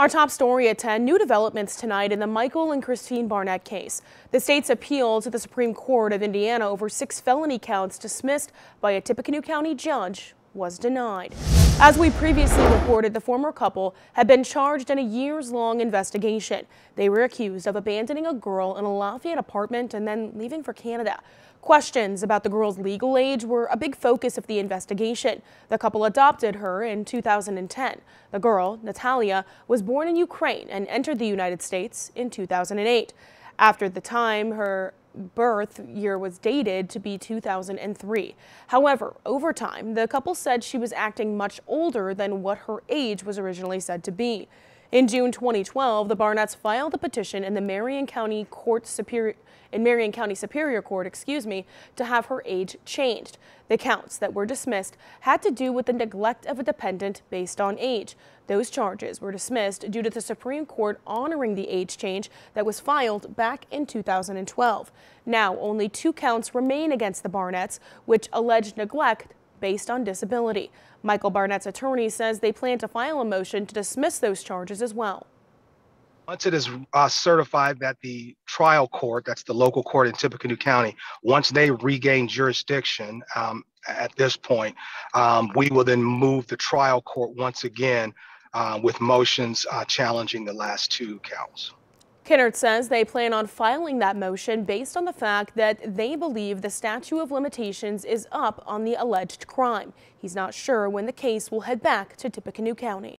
Our top story at 10, new developments tonight in the Michael and Christine Barnett case. The state's appeal to the Supreme Court of Indiana over six felony counts dismissed by a Tippecanoe County judge was denied. As we previously reported, the former couple had been charged in a years-long investigation. They were accused of abandoning a girl in a Lafayette apartment and then leaving for Canada. Questions about the girl's legal age were a big focus of the investigation. The couple adopted her in 2010. The girl, Natalia, was born in Ukraine and entered the United States in 2008. After the time her birth year was dated to be 2003. However, over time, the couple said she was acting much older than what her age was originally said to be. In June 2012, the Barnetts filed a petition in the Marion County Court Superior in Marion County Superior Court, excuse me, to have her age changed. The counts that were dismissed had to do with the neglect of a dependent based on age. Those charges were dismissed due to the Supreme Court honoring the age change that was filed back in 2012. Now, only two counts remain against the Barnetts, which allege neglect based on disability. Michael Barnett's attorney says they plan to file a motion to dismiss those charges as well. Once it is uh, certified that the trial court, that's the local court in Tippecanoe County, once they regain jurisdiction um, at this point, um, we will then move the trial court once again uh, with motions uh, challenging the last two counts. Kinnard says they plan on filing that motion based on the fact that they believe the statute of limitations is up on the alleged crime. He's not sure when the case will head back to Tippecanoe County.